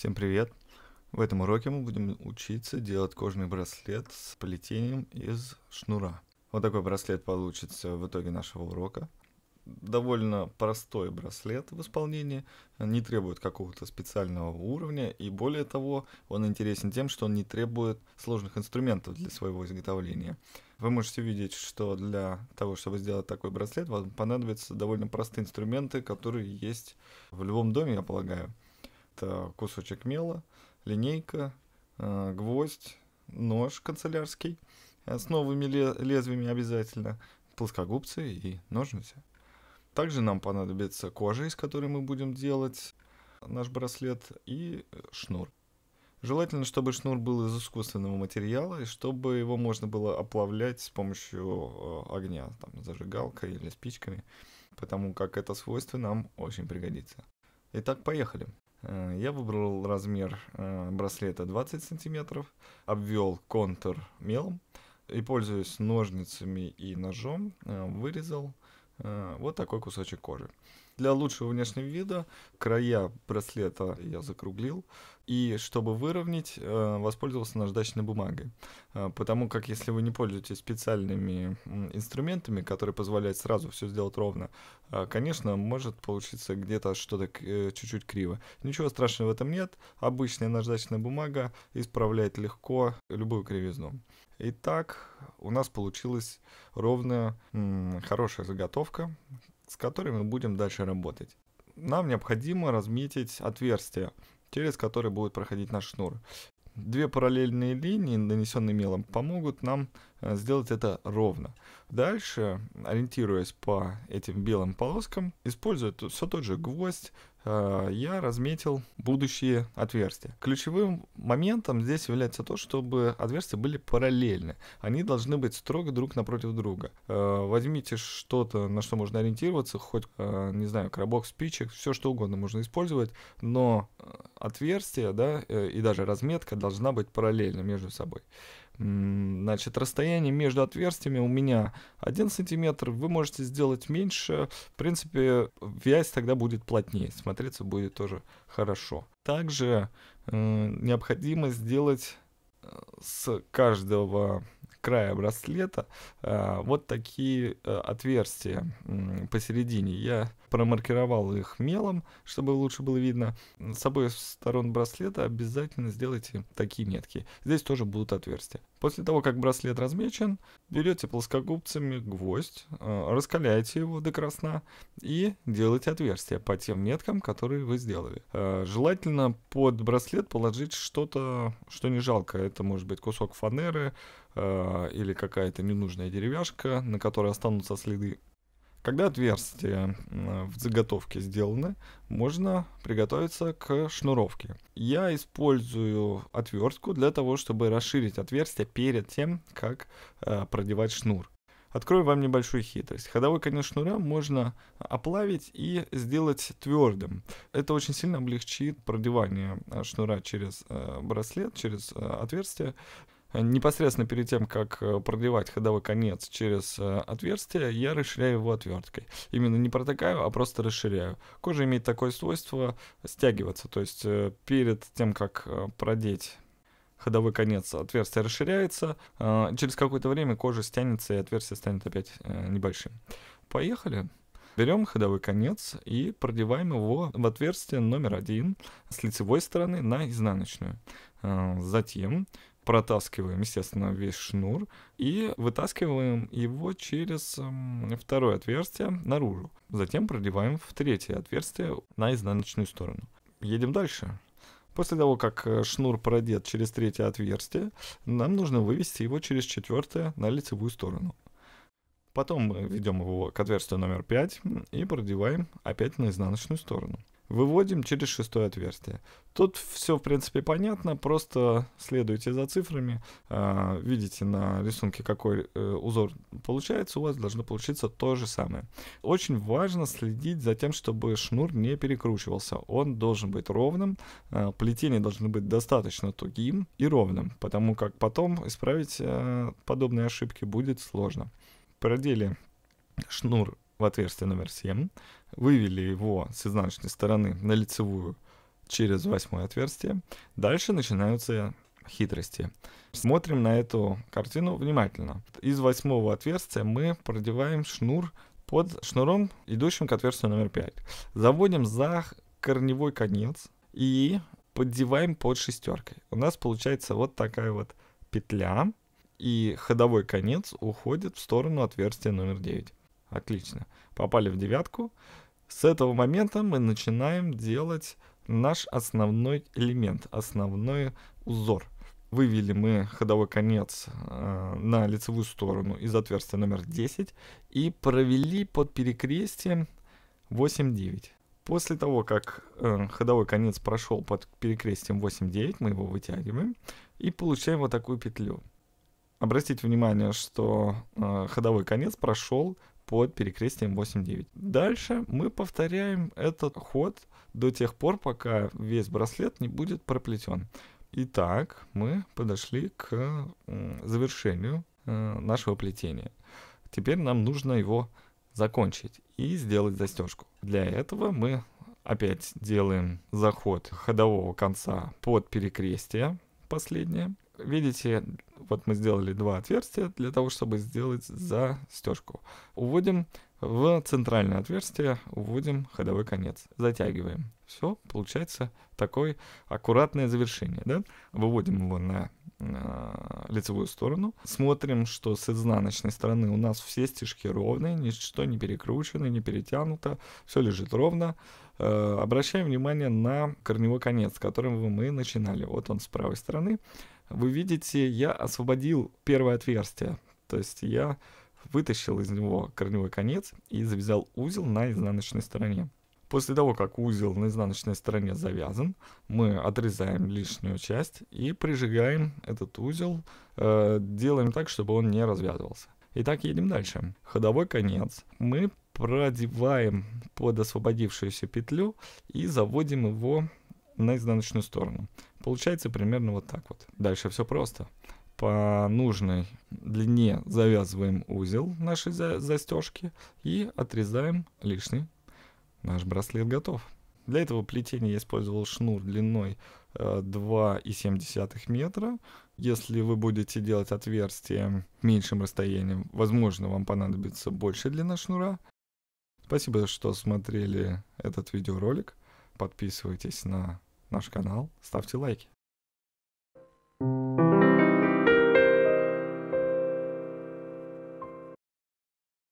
Всем привет! В этом уроке мы будем учиться делать кожный браслет с плетением из шнура. Вот такой браслет получится в итоге нашего урока. Довольно простой браслет в исполнении, не требует какого-то специального уровня, и более того, он интересен тем, что он не требует сложных инструментов для своего изготовления. Вы можете видеть, что для того, чтобы сделать такой браслет, вам понадобятся довольно простые инструменты, которые есть в любом доме, я полагаю это кусочек мела, линейка, э, гвоздь, нож канцелярский э, с новыми лезвиями обязательно, плоскогубцы и ножницы. Также нам понадобится кожа, из которой мы будем делать наш браслет, и шнур. Желательно, чтобы шнур был из искусственного материала, и чтобы его можно было оплавлять с помощью э, огня, там, зажигалкой или спичками, потому как это свойство нам очень пригодится. Итак, поехали. Э, я выбрал размер э, браслета 20 сантиметров, обвел контур мелом и, пользуясь ножницами и ножом, э, вырезал Э, вот такой кусочек кожи. Для лучшего внешнего вида края браслета я закруглил. И чтобы выровнять, э, воспользовался наждачной бумагой. Э, потому как если вы не пользуетесь специальными инструментами, которые позволяют сразу все сделать ровно, конечно, может получиться где-то что-то чуть-чуть криво. Ничего страшного в этом нет. Обычная наждачная бумага исправляет легко любую кривизну. Итак, у нас получилась ровная, хорошая заготовка, с которой мы будем дальше работать. Нам необходимо разметить отверстие, через которое будет проходить наш шнур. Две параллельные линии, нанесенные мелом, помогут нам Э, сделать это ровно. Дальше, ориентируясь по этим белым полоскам, используя все тот же гвоздь, э, я разметил будущие отверстия. Ключевым моментом здесь является то, чтобы отверстия были параллельны. Они должны быть строго друг напротив друга. Э, возьмите что-то, на что можно ориентироваться, хоть, не знаю, коробок спичек, все что угодно можно использовать, но отверстие, да, и даже разметка должна быть параллельна между собой. Значит, расстояние между отверстиями у меня 1 сантиметр, вы можете сделать меньше. В принципе, вязь тогда будет плотнее, смотреться будет тоже хорошо. Также э, необходимо сделать э, с каждого края браслета а, вот такие э, отверстия посередине. Я промаркировал их мелом, чтобы лучше было видно. С обоих сторон браслета обязательно сделайте такие метки. Здесь тоже будут отверстия. После того, как браслет размечен, берете плоскогубцами гвоздь, э, раскаляете его до красна и делаете отверстия по тем меткам, которые вы сделали. А, желательно под браслет положить что-то, что не жалко. Это может быть кусок фанеры, Э, или какая-то ненужная деревяшка, на которой останутся следы. Когда отверстия в заготовке сделаны, можно приготовиться к шнуровке. Я использую отвертку для того, чтобы расширить отверстие перед тем, как э, продевать шнур. Открою вам небольшую хитрость. Ходовой конец шнура можно оплавить и сделать твердым. Это очень сильно облегчит продевание э, шнура через браслет, через отверстие непосредственно перед тем, как э, продлевать ходовой конец через э, отверстие, я расширяю его отверткой. Именно не протыкаю, а просто расширяю. Кожа имеет такое свойство стягиваться, то есть э, перед тем, как продеть ходовой конец отверстия расширяется, через какое-то время кожа стянется и отверстие станет опять небольшим. Поехали. Берем ходовой конец и продеваем его в отверстие номер один с лицевой стороны на изнаночную. Затем протаскиваем, естественно, весь шнур и вытаскиваем его через эм, второе отверстие наружу. Затем продеваем в третье отверстие на изнаночную сторону. Едем дальше. После того, как э, шнур продет через третье отверстие, нам нужно вывести его через четвертое на лицевую сторону. Потом ведем его к отверстию номер 5 и продеваем опять на изнаночную сторону выводим через шестое отверстие. Тут все, в принципе, понятно, просто следуйте за цифрами, а, видите на рисунке, какой э, узор получается, у вас должно получиться то же самое. Очень важно следить за тем, чтобы шнур не перекручивался, он должен быть ровным, а, плетение должно быть достаточно тугим и ровным, потому как потом исправить а, подобные ошибки будет сложно. Продели шнур в отверстие номер 7, вывели его с изнаночной стороны на лицевую через восьмое отверстие. Дальше начинаются хитрости. Смотрим на эту картину внимательно. Из восьмого отверстия мы продеваем шнур под шнуром, идущим к отверстию номер 5. Заводим за корневой конец и поддеваем под шестеркой. У нас получается вот такая вот петля, и ходовой конец уходит в сторону отверстия номер 9. Отлично. Попали в девятку. С этого момента мы начинаем делать наш основной элемент, основной узор. Вывели мы ходовой конец э, на лицевую сторону из отверстия номер 10 и провели под перекрестием 8-9. После того, как э, ходовой конец прошел под перекрестием 8-9, мы его вытягиваем и получаем вот такую петлю. Обратите внимание, что э, ходовой конец прошел под перекрестием 8-9. Дальше мы повторяем этот ход до тех пор, пока весь браслет не будет проплетен. Итак, мы подошли к завершению э, нашего плетения. Теперь нам нужно его закончить и сделать застежку. Для этого мы опять делаем заход ходового конца под перекрестие последнее. Видите, вот мы сделали два отверстия для того, чтобы сделать застежку. Уводим в центральное отверстие, уводим ходовой конец, затягиваем. Все, получается такое аккуратное завершение, да? Выводим его на э, лицевую сторону, смотрим, что с изнаночной стороны у нас все стежки ровные, ничто не перекручено, не перетянуто, все лежит ровно. Э, обращаем внимание на корневой конец, с которым мы начинали. Вот он с правой стороны. Вы видите, я освободил первое отверстие. То есть я вытащил из него корневой конец и завязал узел на изнаночной стороне. После того, как узел на изнаночной стороне завязан, мы отрезаем лишнюю часть и прижигаем этот узел, э, делаем так, чтобы он не развязывался. Итак, едем дальше. Ходовой конец мы продеваем под освободившуюся петлю и заводим его на изнаночную сторону. Получается примерно вот так вот. Дальше все просто. По нужной длине завязываем узел нашей за застежки и отрезаем лишний. Наш браслет готов. Для этого плетения я использовал шнур длиной 2,7 э, метра. Если вы будете делать отверстие меньшим расстоянием, возможно, вам понадобится больше длина шнура. Спасибо, что смотрели этот видеоролик. Подписывайтесь на наш канал, ставьте лайки.